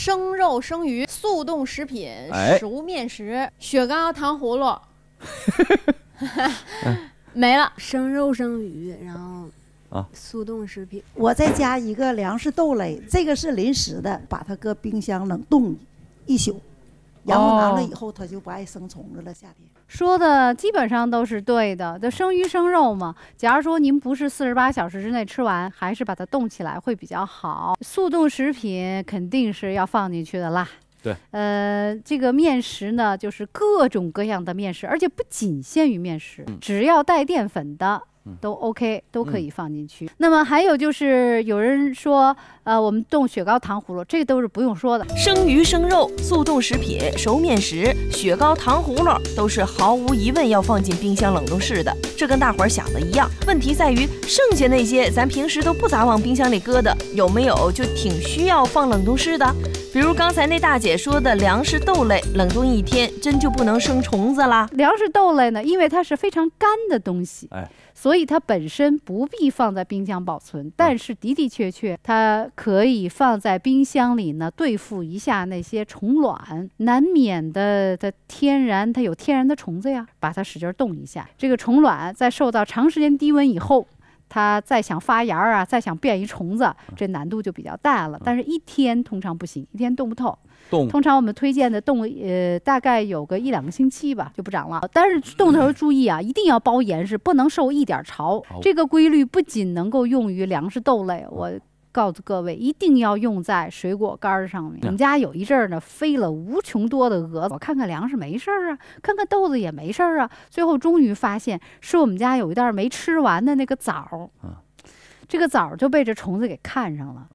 生肉、生鱼、速冻食品、熟面食、雪糕、糖葫芦，没了。生肉、生鱼，然后啊，速冻食品。我再加一个粮食豆类，这个是临时的，把它搁冰箱冷冻一宿。然后完了以后，它就不爱生虫子了。夏天说的基本上都是对的，这生鱼生肉嘛。假如说您不是四十八小时之内吃完，还是把它冻起来会比较好。速冻食品肯定是要放进去的啦。对，呃，这个面食呢，就是各种各样的面食，而且不仅限于面食，只要带淀粉的都 OK，都可以放进去。那么还有就是有人说，呃，我们冻雪糕、糖葫芦，这都是不用说的。生鱼、生肉、速冻食品、熟面食、雪糕、糖葫芦，都是毫无疑问要放进冰箱冷冻室的。这跟大伙儿想的一样。问题在于，剩下那些咱平时都不咋往冰箱里搁的，有没有就挺需要放冷冻室的？比如刚才那大姐说的，粮食豆类冷冻一天，真就不能生虫子啦？粮食豆类呢，因为它是非常干的东西，哎，所以它本身不必放在冰箱保存。但是的的确确，它可以放在冰箱里呢，对付一下那些虫卵。难免的，它天然它有天然的虫子呀，把它使劲冻一下。这个虫卵在受到长时间低温以后。它再想发芽啊，再想变一虫子，这难度就比较大了。但是，一天通常不行，一天冻不透。通常我们推荐的冻，呃，大概有个一两个星期吧，就不长了。但是冻的时候注意啊，一定要包严实，不能受一点潮。这个规律不仅能够用于粮食豆类，我。告诉各位，一定要用在水果干儿上面。我们家有一阵儿呢，飞了无穷多的蛾子。我看看粮食没事儿啊，看看豆子也没事儿啊，最后终于发现是我们家有一袋没吃完的那个枣儿，这个枣儿就被这虫子给看上了。